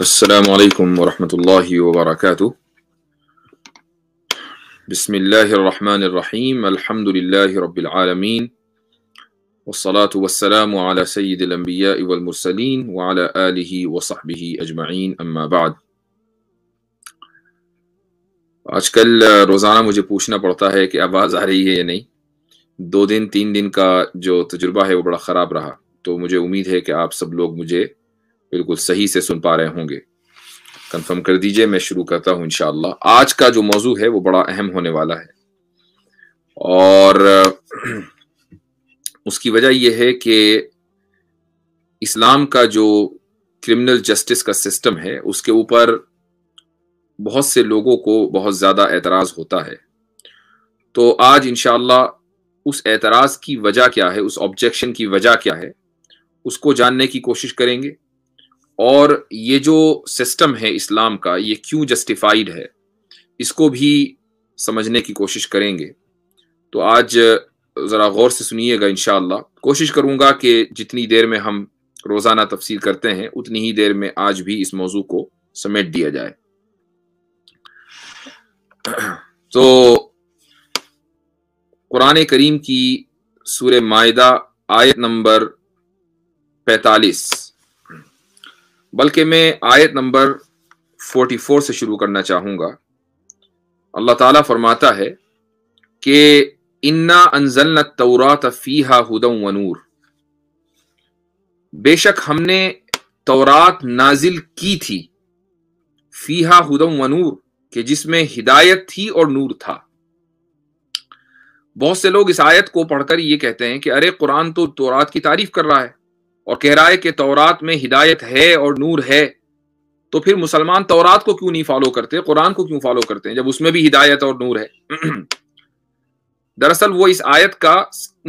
السلام عليكم ورحمة الله وبركاته بسم الله الرحمن الرحيم الحمد لله رب العالمين والصلاة والسلام على سيد الأنبياء والمرسلين وعلى آله وصحبه أجمعين أما بعد آج کل रोज़ाना مجھے پوچھنا پڑتا ہے کہ آواز آ رہی ہے یا نہیں دو دن تین دن کا جو تجربہ ہے وہ بڑا خراب رہا تو مجھے امید ہے کہ آپ سب لوگ مجھے बिल्कुल सही से सुन पा रहे होंगे कंफर्म कर दीजिए मैं शुरू करता हूं इनशाला आज का जो मौजू है वो बड़ा अहम होने वाला है और उसकी वजह यह है कि इस्लाम का जो क्रिमिनल जस्टिस का सिस्टम है उसके ऊपर बहुत से लोगों को बहुत ज़्यादा एतराज़ होता है तो आज इनशाला उस एतराज़ की वजह क्या है उस ऑब्जेक्शन की वजह क्या है उसको जानने की कोशिश करेंगे और ये जो सिस्टम है इस्लाम का ये क्यों जस्टिफाइड है इसको भी समझने की कोशिश करेंगे तो आज ज़रा गौर से सुनिएगा इन कोशिश करूँगा कि जितनी देर में हम रोज़ाना तफसीर करते हैं उतनी ही देर में आज भी इस मौजू को समेट दिया जाए तो कुरान करीम की सूर मायदा आयत नंबर पैतालीस बल्कि मैं आयत नंबर फोर्टी फोर से शुरू करना चाहूंगा अल्लाह ताला फरमाता है कि इन्ना अनजल तौरा तफ़ीहा हुदम वनूर बेशक हमने तौरात नाजिल की थी फीहा हुदम वनूर के जिसमें हिदायत थी और नूर था बहुत से लोग इस आयत को पढ़कर ये कहते हैं कि अरे कुरान तो तौरात की तारीफ कर रहा है और कह रहा है कि तौरात में हिदायत है और नूर है तो फिर मुसलमान तौरात को क्यों नहीं फॉलो करते कुरान को क्यों फॉलो करते हैं जब उसमें भी हिदायत और नूर है दरअसल वो इस आयत का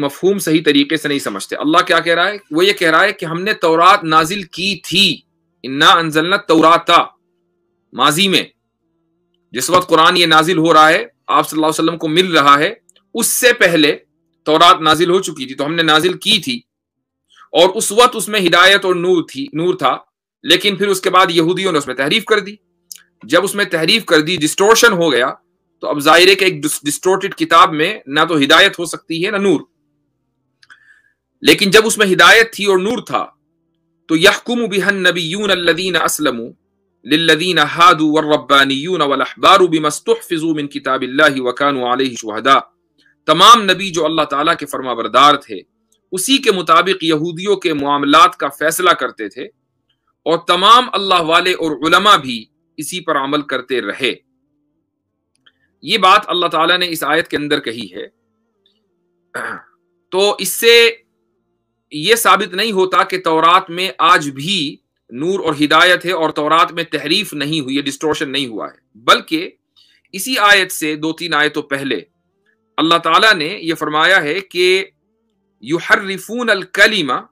मफहूम सही तरीके से नहीं समझते अल्लाह क्या कह रहा है वो ये कह रहा है कि हमने तौरात नाजिल की थी इन्ना अनजलना तौराता माजी में जिस वक्त कुरान ये नाजिल हो रहा है आप सल्लल्लाहु अलैहि वसल्लम को मिल रहा है उससे पहले तौरात नाजिल हो चुकी थी तो हमने नाजिल की थी और उस वक्त उसमें हिदायत और नूर थी नूर था लेकिन फिर उसके बाद यहूदियों ने उसमें तहरीफ कर दी जब उसमें तहरीफ कर दी डिस्टोर्शन हो गया तो अब जाहिर के एक डिस्टोर्टेड किताब में ना तो हिदायत हो सकती है ना नूर लेकिन जब उसमें हिदायत थी और नूर था तो यहकुम बिहन नबीयून असलमू तमाम नबी जो अल्लाह ताला के फरमाबरदार थे उसी के मुताबिक यहूदियों के मामलात का फैसला करते थे और तमाम अल्लाह वाले और उलमा भी इसी पर अमल करते रहे ये बात अल्लाह ताला ने इस आयत के अंदर कही है तो इससे यह साबित नहीं होता कि तौरात में आज भी नूर और हिदायत है और तौरात में तहरीफ नहीं हुई है डिस्टोर्शन नहीं हुआ है बल्कि इसी आयत से दो तीन आयतों पहले अल्लाह ताला ने यह फरमाया है कि يحرفون الكلمة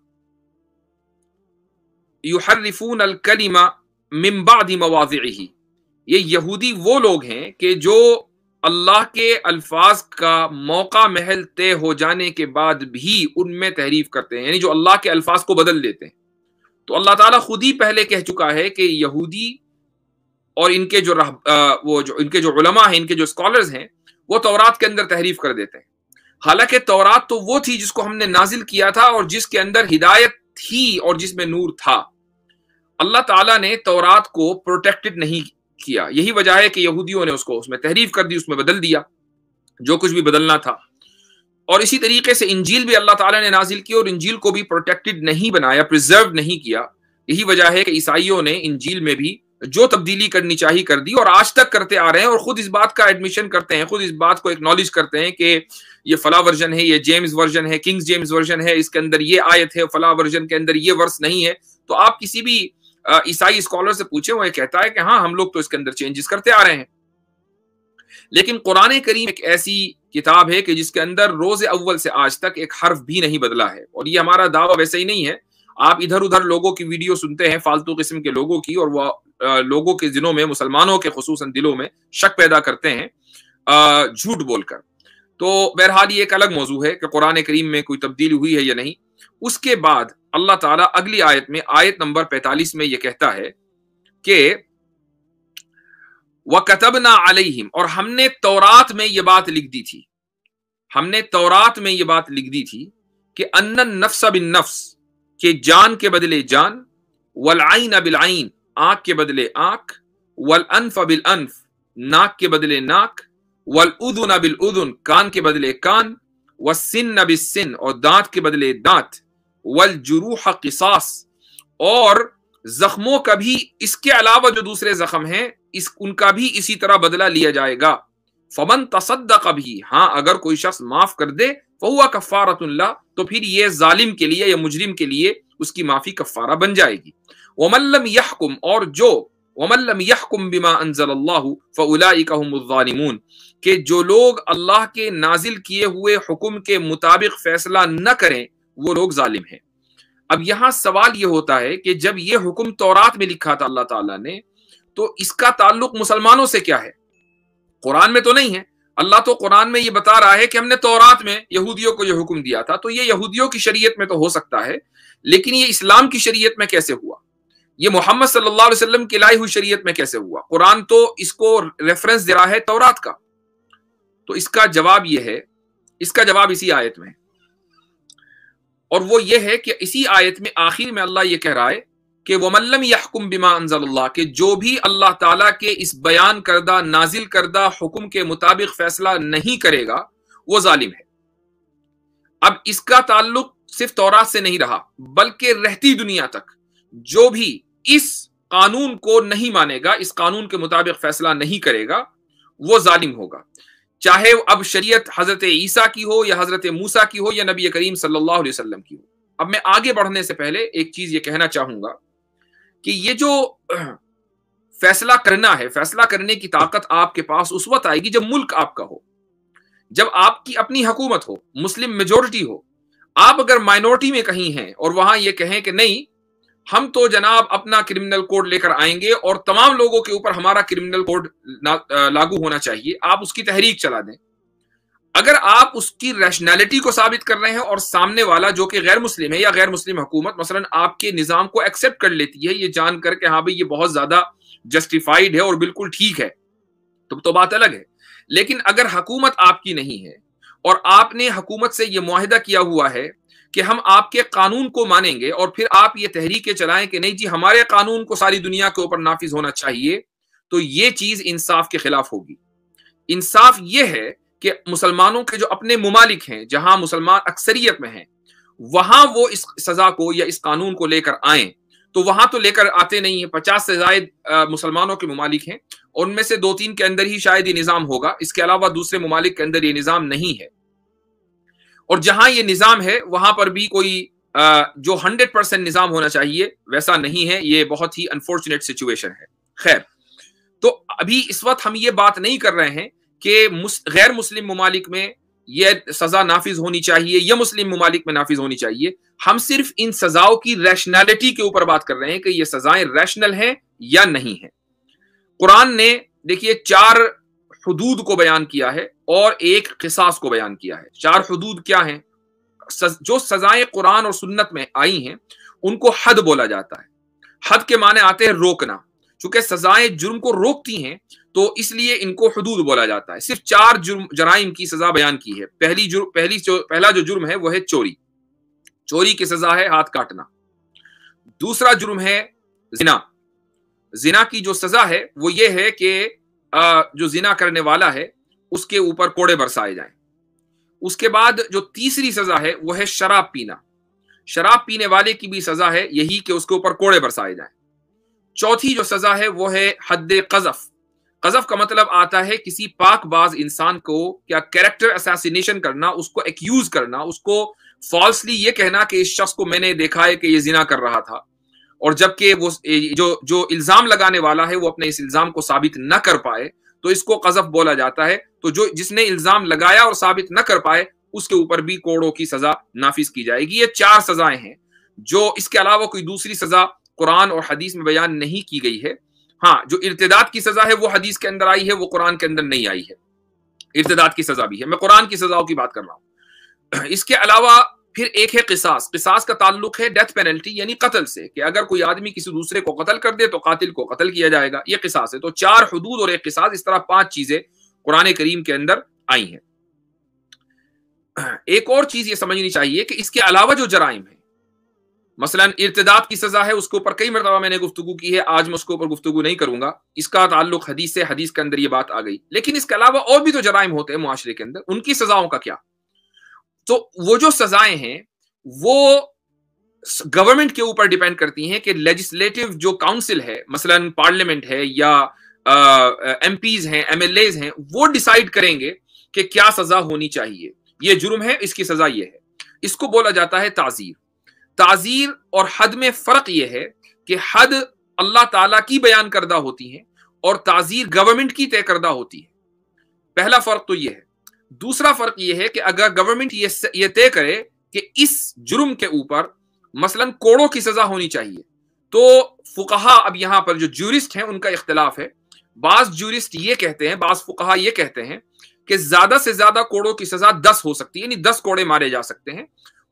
يحرفون الكلمة من بعد مواضعه ये यहूदी वो लोग हैं कि जो अल्लाह के अल्फाज का मौका महल तय हो जाने के बाद भी उनमें तहरीफ करते हैं यानी जो अल्लाह के अल्फाज को बदल देते हैं तो अल्लाह ताला खुद ही पहले कह चुका है कि यहूदी और इनके जो रह, वो जो इनके जो उलमा हैं इनके जो स्कॉलर्स हैं वो तौरात के अंदर तहरीफ कर देते हैं हालांकि तौरात तो वो थी जिसको हमने नाजिल किया था और जिसके अंदर हिदायत थी और जिसमें नूर था अल्लाह ताला ने तौरात को प्रोटेक्टेड नहीं किया यही वजह है कि यहूदियों ने उसको उसमें तहरीफ कर दी उसमें बदल दिया जो कुछ भी बदलना था और इसी तरीके से इंजील भी अल्लाह ताला ने नाजिल की और इंजील को भी प्रोटेक्टेड नहीं बनाया प्रिजर्व नहीं किया यही वजह है कि ईसाइयों ने इंजील में भी जो तब्दीली करनी चाहिए कर दी और आज तक करते आ रहे हैं और खुद इस बात का एडमिशन करते हैं खुद इस बात को एक्नॉलेज करते हैं कि ये फला वर्जन है ये जेम्स वर्जन है किंग्स जेम्स वर्जन है इसके अंदर ये आयत है फला वर्जन के अंदर ये वर्स नहीं है तो आप किसी भी ईसाई स्कॉलर से पूछे वो कहता है कि हाँ हम लोग तो इसके अंदर चेंजेस करते आ रहे हैं लेकिन कुरान करीम एक ऐसी किताब है कि जिसके अंदर रोज अव्वल से आज तक एक हर्फ भी नहीं बदला है और ये हमारा दावा वैसे ही नहीं है आप इधर उधर लोगों की वीडियो सुनते हैं फालतू किस्म के लोगों की और वो लोगों के दिलों में मुसलमानों के खसूस दिलों में शक पैदा करते हैं झूठ बोलकर तो बहरहाल ये एक अलग मौजू है कि कुरान करीम में कोई तब्दीली हुई है या नहीं उसके बाद अल्लाह ताला अगली आयत में आयत नंबर 45 में ये कहता है कि वकतब ना अलहिम और हमने तौरात में ये बात लिख दी थी हमने तौरात में ये बात लिख दी थी कि अन्न नफ्स बिन नफ्स के जान के बदले जान वलाइन बिलाइन आंख के बदले आंख वल अनफ बिल अनफ नाक के बदले नाक वल उदुन बिल उदुन कान के बदले कान व सिन बिल सिन और दांत के बदले दांत वल जुरूह किसास और जख्मों का भी इसके अलावा जो दूसरे जख्म हैं इस उनका भी इसी तरह बदला लिया जाएगा फमन तसद भी हाँ अगर कोई शख्स माफ कर दे फहुआ कफ़ारतुल्ला तो फिर ये जालिम के लिए या मुजरिम के लिए उसकी माफी कफ़ारा बन जाएगी वमल्लम यहकुम और जो वमल्लम यहकुम बिमा अनजल फ़लामून के जो लोग अल्लाह के नाजिल किए हुए हुक्म के मुताबिक फैसला न करें वो लोग जालिम हैं अब यहाँ सवाल ये होता है कि जब ये हुक्म तौरात में लिखा था अल्लाह ताला ने तो इसका ताल्लुक मुसलमानों से क्या है कुरान में तो नहीं है अल्लाह तो कुरान में ये बता रहा है कि हमने तौरात में यहूदियों को यह हुक्म दिया था तो ये यहूदियों की शरीयत में तो हो सकता है लेकिन ये इस्लाम की शरीयत में कैसे हुआ ये मोहम्मद सल्लल्लाहु अलैहि वसल्लम की लाई हुई शरीयत में कैसे हुआ कुरान तो इसको रेफरेंस दे रहा है तौरात का तो इसका जवाब यह है इसका जवाब इसी आयत में और वो ये है कि इसी आयत में आखिर में अल्लाह ये कह रहा है कि मल्लम यहकुम बिमा के जो भी अल्लाह ताला के इस बयान करदा नाजिल करदा हुक्म के मुताबिक फैसला नहीं करेगा वो जालिम है अब इसका ताल्लुक सिर्फ तौरात से नहीं रहा बल्कि रहती दुनिया तक जो भी इस कानून को नहीं मानेगा इस कानून के मुताबिक फैसला नहीं करेगा वो जालिम होगा चाहे अब शरीयत हजरत ईसा की हो या हजरत मूसा की हो या नबी करीम सल्लल्लाहु अलैहि वसल्लम की हो अब मैं आगे बढ़ने से पहले एक चीज ये कहना चाहूंगा कि ये जो फैसला करना है फैसला करने की ताकत आपके पास उस वक्त आएगी जब मुल्क आपका हो जब आपकी अपनी हुकूमत हो मुस्लिम मेजोरिटी हो आप अगर माइनॉरिटी में कहीं हैं और वहां ये कहें कि नहीं हम तो जनाब अपना क्रिमिनल कोड लेकर आएंगे और तमाम लोगों के ऊपर हमारा क्रिमिनल कोड लागू होना चाहिए आप उसकी तहरीक चला दें अगर आप उसकी रैशनैलिटी को साबित कर रहे हैं और सामने वाला जो कि गैर मुस्लिम है या गैर मुस्लिम हुकूमत मसलन आपके निज़ाम को एक्सेप्ट कर लेती है ये जान के हाँ भाई ये बहुत ज्यादा जस्टिफाइड है और बिल्कुल ठीक है तो, तो बात अलग है लेकिन अगर हकूमत आपकी नहीं है और आपने हकूमत से यह माहिदा किया हुआ है कि हम आपके कानून को मानेंगे और फिर आप ये तहरीकें चलाएं कि नहीं जी हमारे कानून को सारी दुनिया के ऊपर नाफिज होना चाहिए तो ये चीज इंसाफ के खिलाफ होगी इंसाफ ये है कि मुसलमानों के जो अपने ममालिक हैं जहां मुसलमान अक्सरियत में हैं वहां वो इस सजा को या इस कानून को लेकर आए तो वहां तो लेकर आते नहीं है पचास से जायद मुसलमानों के ममालिक हैं उनमें से दो तीन के अंदर ही शायद ये निज़ाम होगा इसके अलावा दूसरे ममालिक के अंदर ये निज़ाम नहीं है और जहां ये निज़ाम है वहां पर भी कोई जो हंड्रेड परसेंट निज़ाम होना चाहिए वैसा नहीं है ये बहुत ही अनफॉर्चुनेट सिचुएशन है खैर तो अभी इस वक्त हम ये बात नहीं कर रहे हैं कि गैर मुस्लिम ममालिक में यह सजा नाफिज होनी चाहिए या मुस्लिम ममालिक में नाफिज होनी चाहिए हम सिर्फ इन सजाओं की रैशनैलिटी के ऊपर बात कर रहे हैं कि ये सजाएं रैशनल हैं या नहीं है कुरान ने देखिए चार हदूद को बयान किया है और एक किसास को बयान किया है चार हदूद क्या हैं जो सजाएं कुरान और सुन्नत में आई हैं उनको हद बोला जाता है हद के माने आते हैं रोकना चूंकि सजाएं जुर्म को रोकती हैं तो इसलिए इनको हदूद बोला जाता है सिर्फ चार जुर्म जराइम की सजा बयान की है पहली जुर्म पहली पहला जो जुर्म है वह है चोरी चोरी की सजा है हाथ काटना दूसरा जुर्म है जिना जिना की जो सजा है वो ये है कि जो जिना करने वाला है उसके ऊपर कोड़े बरसाए जाएं उसके बाद जो तीसरी सजा है वो है शराब पीना शराब पीने वाले की भी सजा है यही कि उसके ऊपर कोड़े बरसाए जाएं चौथी जो सजा है वो है हद कजफ कजफ का मतलब आता है किसी पाकबाज इंसान को या कैरेक्टर असासीनेशन करना उसको एक्यूज करना उसको फॉल्सली ये कहना कि इस शख्स को मैंने देखा है कि ये जिना कर रहा था और जबकि वो जो जो इल्जाम लगाने वाला है वो अपने इस इल्जाम को साबित न कर पाए तो इसको कजफ बोला जाता है तो जो जिसने इल्जाम लगाया और साबित न कर पाए उसके ऊपर भी कोड़ों की सजा नाफिज की जाएगी ये चार सजाएं हैं जो इसके अलावा कोई दूसरी सजा कुरान और हदीस में बयान नहीं की गई है हाँ जो इर्तदाद की सजा है वो हदीस के अंदर आई है वो कुरान के अंदर नहीं आई है इर्तदाद की सजा भी है मैं कुरान की सजाओं की बात कर रहा हूं इसके अलावा फिर एक है किसास किसास का ताल्लुक है डेथ पेनल्टी यानी कत्ल से कि अगर कोई आदमी किसी दूसरे को कत्ल कर दे तो कातिल को कत्ल किया जाएगा ये किसास है तो चार हदूद और एक किसास इस तरह पांच चीजें कुरान करीम के अंदर आई हैं एक और चीज ये समझनी चाहिए कि इसके अलावा जो जराइम है मसलन इर्तदाद की सजा है उसके ऊपर कई मरतबा मैंने गुफ्तु की है आज मैं उसके ऊपर गुफ्तु नहीं करूंगा इसका ताल्लुक हदीस से हदीस के अंदर ये बात आ गई लेकिन इसके अलावा और भी जो जराइम होते हैं माशरे के अंदर उनकी सजाओं का क्या तो वो जो सजाएं हैं वो गवर्नमेंट के ऊपर डिपेंड करती हैं कि लेजिस्लेटिव जो काउंसिल है मसलन पार्लियामेंट है या एम पीज हैं एम एल एज हैं वो डिसाइड करेंगे कि क्या सजा होनी चाहिए ये जुर्म है इसकी सजा ये है इसको बोला जाता है ताजीर ताजीर और हद में फर्क यह है कि हद अल्लाह ताला की बयान करदा होती है और ताजीर गवर्नमेंट की तय करदा होती है पहला फर्क तो यह है दूसरा फर्क यह है कि अगर गवर्नमेंट ये ये तय करे कि इस जुर्म के ऊपर मसलन कोड़ों की सजा होनी चाहिए तो फुकाहा अब यहां पर जो जूरिस्ट हैं उनका इख्तलाफ है बास जूरिस्ट ये कहते हैं बास फुकाहा ये कहते हैं कि ज्यादा से ज्यादा कोड़ों की सजा दस हो सकती है यानी दस कोड़े मारे जा सकते हैं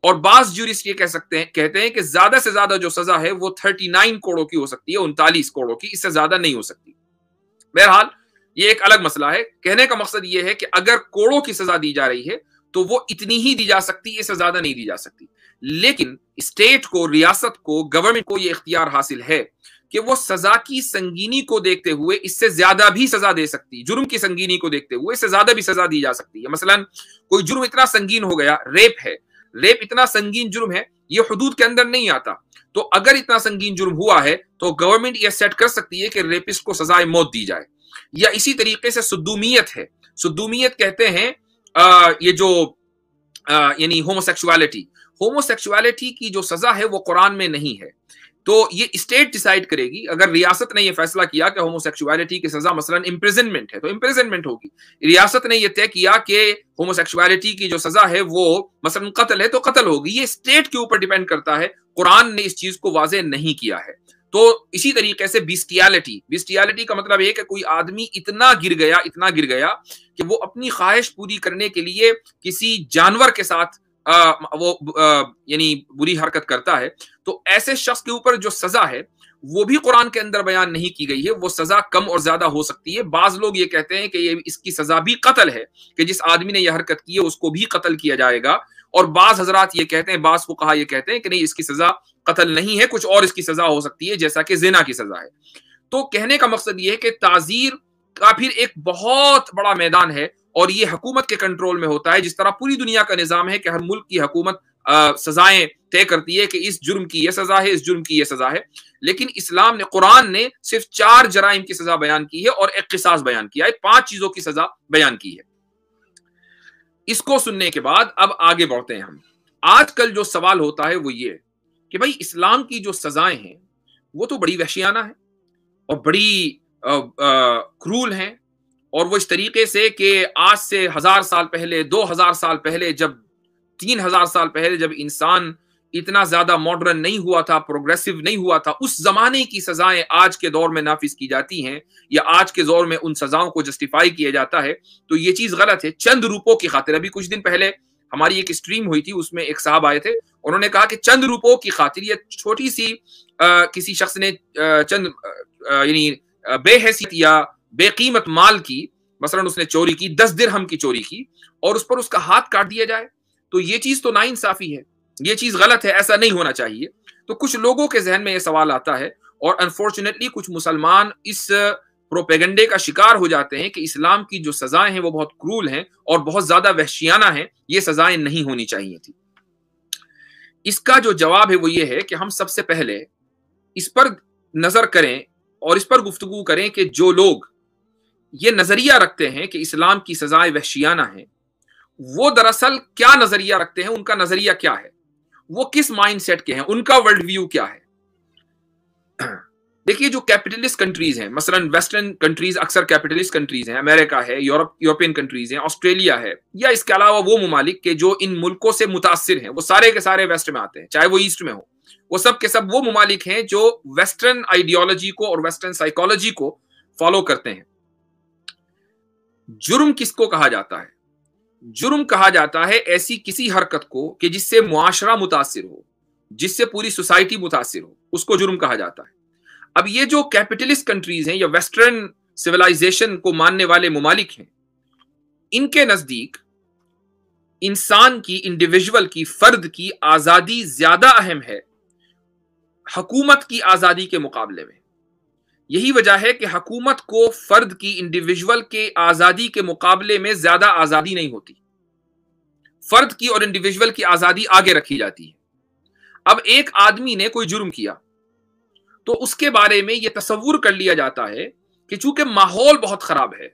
और बास जूरिस्ट ये कह सकते हैं कहते हैं कि ज्यादा से ज्यादा जो सजा है वो थर्टी नाइन कोड़ों की हो सकती है उनतालीस कोड़ों की इससे ज्यादा नहीं हो सकती बहरहाल ये एक अलग मसला है कहने का मकसद ये है कि अगर कोड़ों की सजा दी जा रही है तो वो इतनी ही दी जा सकती है इससे ज्यादा नहीं दी जा सकती लेकिन स्टेट को रियासत को गवर्नमेंट को ये इख्तियार हासिल है कि वो सजा की संगीनी को देखते हुए इससे ज्यादा भी सजा दे सकती जुर्म की संगीनी को देखते हुए इससे ज्यादा भी सजा दी जा सकती है मसलन कोई जुर्म इतना संगीन हो गया रेप है रेप इतना संगीन जुर्म है ये हदूद के अंदर नहीं आता तो अगर इतना संगीन जुर्म हुआ है तो गवर्नमेंट यह सेट कर सकती है कि रेपिस्ट को सजाए मौत दी जाए या इसी तरीके से सुदूमियत है सुदूमियत कहते हैं ये जो यानी होमोसेक्सुअलिटी होमोसेक्सुअलिटी की जो सजा है वो कुरान में नहीं है तो ये स्टेट डिसाइड करेगी अगर रियासत ने ये फैसला किया कि होमोसेक्सुअलिटी की सजा मसलन इम्प्रिजनमेंट है तो इम्प्रिजनमेंट होगी रियासत ने ये तय किया कि होमोसेक्सुअलिटी की जो सजा है वो मसलन कत्ल है तो कत्ल होगी ये स्टेट के ऊपर डिपेंड करता है कुरान ने इस चीज को वाजे नहीं किया है तो इसी तरीके से बिस्टियालिटी बिस्टियालिटी का मतलब एक है कोई आदमी इतना गिर गया इतना गिर गया कि वो अपनी ख्वाहिश पूरी करने के लिए किसी जानवर के साथ आ, वो यानी बुरी हरकत करता है तो ऐसे शख्स के ऊपर जो सजा है वो भी कुरान के अंदर बयान नहीं की गई है वो सजा कम और ज्यादा हो सकती है बाज लोग ये कहते हैं कि ये इसकी सजा भी कत्ल है कि जिस आदमी ने यह हरकत की है उसको भी कत्ल किया जाएगा और बाज हजरात ये कहते हैं बास को कहा यह कहते हैं कि नहीं इसकी सजा कतल नहीं है कुछ और इसकी सजा हो सकती है जैसा कि जिना की सजा है तो कहने का मकसद ये है कि ताजीर का फिर एक बहुत बड़ा मैदान है और ये हुकूमत के कंट्रोल में होता है जिस तरह पूरी दुनिया का निज़ाम है कि हर मुल्क की हुकूमत सजाएं तय करती है कि इस जुर्म की यह सजा है इस जुर्म की यह सजा है लेकिन इस्लाम ने कुरान ने सिर्फ चार जराइम की सजा बयान की है और एक बयान किया है पांच चीजों की सजा बयान की है इसको सुनने के बाद अब आगे बढ़ते हैं हम आजकल जो सवाल होता है वो ये कि भाई इस्लाम की जो सजाएं हैं वो तो बड़ी वहशियाना है और बड़ी क्रूल हैं और वो इस तरीके से कि आज से हजार साल पहले दो हजार साल पहले जब तीन हजार साल पहले जब इंसान इतना ज्यादा मॉडर्न नहीं हुआ था प्रोग्रेसिव नहीं हुआ था उस जमाने की सजाएं आज के दौर में नाफिज की जाती हैं या आज के दौर में उन सजाओं को जस्टिफाई किया जाता है तो ये चीज गलत है चंद रूपों की खातिर अभी कुछ दिन पहले हमारी एक स्ट्रीम हुई थी उसमें एक साहब आए थे उन्होंने कहा कि चंद रूपों की खातिर या छोटी सी आ, किसी शख्स ने आ, चंद यानी बेहसीत या बेकीमत माल की मसलन उसने चोरी की दस हम की चोरी की और उस पर उसका हाथ काट दिया जाए तो ये चीज तो नाइंसाफी है ये चीज गलत है ऐसा नहीं होना चाहिए तो कुछ लोगों के जहन में ये सवाल आता है और अनफॉर्चुनेटली कुछ मुसलमान इस प्रोपेगेंडे का शिकार हो जाते हैं कि इस्लाम की जो सजाएं हैं वो बहुत क्रूल हैं और बहुत ज्यादा वहशियाना हैं ये सजाएं नहीं होनी चाहिए थी इसका जो जवाब है वो ये है कि हम सबसे पहले इस पर नजर करें और इस पर गुफ्तगु करें कि जो लोग ये नजरिया रखते हैं कि इस्लाम की सजाएं वहशियाना है वो दरअसल क्या नजरिया रखते हैं उनका नजरिया क्या है वो किस माइंडसेट के हैं उनका वर्ल्ड व्यू क्या है देखिए जो कैपिटलिस्ट कंट्रीज हैं मसलन वेस्टर्न कंट्रीज अक्सर कैपिटलिस्ट कंट्रीज हैं अमेरिका है यूरोप यूरोपियन कंट्रीज हैं ऑस्ट्रेलिया है या इसके अलावा वो ममालिक के जो इन मुल्कों से मुतासर हैं वो सारे के सारे वेस्ट में आते हैं चाहे वो ईस्ट में हो वो सब के सब वो ममालिक हैं जो वेस्टर्न आइडियोलॉजी को और वेस्टर्न साइकोलॉजी को फॉलो करते हैं जुर्म किसको कहा जाता है जुर्म कहा जाता है ऐसी किसी हरकत को कि जिससे मुआशरा मुतासर हो जिससे पूरी सोसाइटी मुतासर हो उसको जुर्म कहा जाता है अब ये जो कैपिटलिस्ट कंट्रीज हैं या वेस्टर्न सिविलाइजेशन को मानने वाले ममालिक हैं इनके नज़दीक इंसान की इंडिविजुअल की फर्द की आज़ादी ज़्यादा अहम है हकूमत की आज़ादी के मुकाबले में यही वजह है कि हकूमत को फर्द की इंडिविजुअल के आजादी के मुकाबले में ज्यादा आजादी नहीं होती फर्द की और इंडिविजुअल की आजादी आगे रखी जाती है अब एक आदमी ने कोई जुर्म किया तो उसके बारे में यह तस्वूर कर लिया जाता है कि चूंकि माहौल बहुत खराब है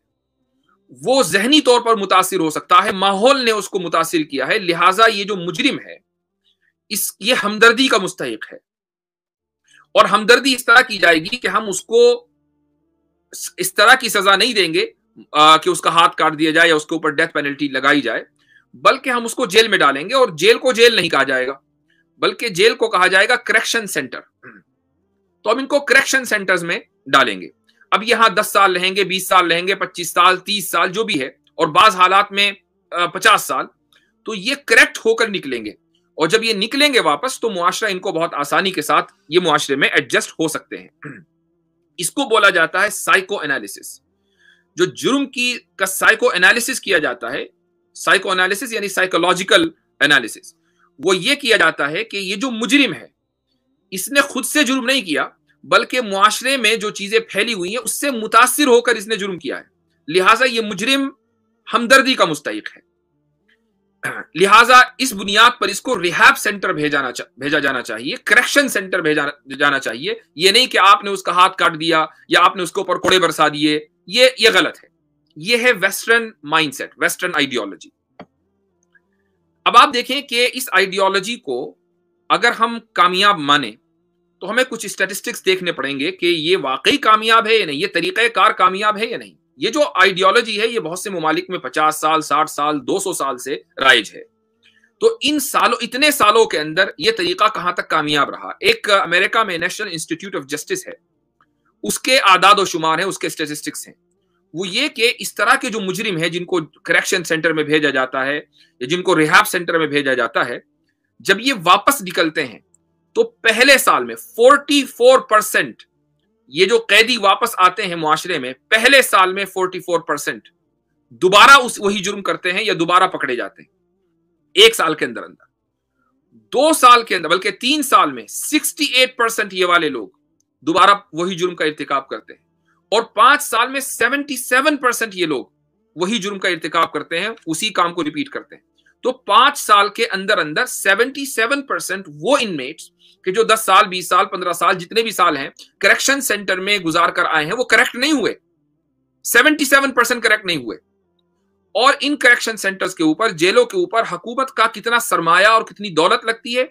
वो जहनी तौर पर मुतासर हो सकता है माहौल ने उसको मुतासर किया है लिहाजा ये जो मुजरिम है इस ये हमदर्दी का मुस्तक है और हमदर्दी इस तरह की जाएगी कि हम उसको इस तरह की सजा नहीं देंगे आ, कि उसका हाथ काट दिया जाए या उसके ऊपर डेथ पेनल्टी लगाई जाए बल्कि हम उसको जेल में डालेंगे और जेल को जेल नहीं कहा जाएगा बल्कि जेल को कहा जाएगा करेक्शन सेंटर तो हम इनको करेक्शन सेंटर्स में डालेंगे अब यहां दस साल रहेंगे बीस साल रहेंगे पच्चीस साल तीस साल जो भी है और बाज हालात में पचास साल तो ये करेक्ट होकर निकलेंगे और जब ये निकलेंगे वापस तो मुआशरा इनको बहुत आसानी के साथ ये मुआशरे में एडजस्ट हो सकते हैं इसको बोला जाता है साइको एनालिसिस जो जुर्म की का साइको एनालिसिस किया जाता है साइको एनालिसिस यानी साइकोलॉजिकल एनालिसिस वो ये किया जाता है कि ये जो मुजरिम है इसने खुद से जुर्म नहीं किया बल्कि मुआशरे में जो चीजें फैली हुई हैं उससे मुतासर होकर इसने जुर्म किया है लिहाजा ये मुजरिम हमदर्दी का मुस्तक है लिहाजा इस बुनियाद पर इसको रिहैब सेंटर भेजाना भेजा जाना चाहिए करेक्शन सेंटर भेजा जाना चाहिए यह नहीं कि आपने उसका हाथ काट दिया या आपने उसके ऊपर कोड़े बरसा दिए ये ये गलत है ये है वेस्टर्न माइंडसेट वेस्टर्न आइडियोलॉजी अब आप देखें कि इस आइडियोलॉजी को अगर हम कामयाब माने तो हमें कुछ स्टेटिस्टिक्स देखने पड़ेंगे कि ये वाकई कामयाब है या नहीं ये कार कामयाब है या नहीं ये जो आइडियोलॉजी है ये बहुत से ममालिक में पचास साल साठ साल दो सौ साल से राइज है तो इन सालों इतने सालों के अंदर ये तरीका कहां तक कामयाब रहा एक अमेरिका में नेशनल इंस्टीट्यूट ऑफ जस्टिस है उसके आदाद और शुमार है उसके स्टेटिस्टिक्स हैं वो ये कि इस तरह के जो मुजरिम है जिनको करेक्शन सेंटर में भेजा जाता है या जिनको रिहाब सेंटर में भेजा जाता है जब ये वापस निकलते हैं तो पहले साल में 44 परसेंट ये जो कैदी वापस आते हैं मुआशरे में पहले साल में 44 परसेंट दोबारा उस वही जुर्म करते हैं या दोबारा पकड़े जाते हैं एक साल के अंदर अंदर दो साल के अंदर बल्कि तीन साल में 68 परसेंट ये वाले लोग दोबारा वही जुर्म का इरतकाब करते हैं और पांच साल में 77 परसेंट ये लोग वही जुर्म का इरतकाब करते हैं उसी काम को रिपीट करते हैं तो पांच साल के अंदर अंदर 77 परसेंट वो इनमेट्स कि जो 10 साल 20 साल 15 साल जितने भी साल हैं करेक्शन सेंटर में गुजार कर आए हैं वो करेक्ट नहीं हुए 77 परसेंट करेक्ट नहीं हुए और इन करेक्शन सेंटर्स के ऊपर जेलों के ऊपर हुकूमत का कितना सरमाया और कितनी दौलत लगती है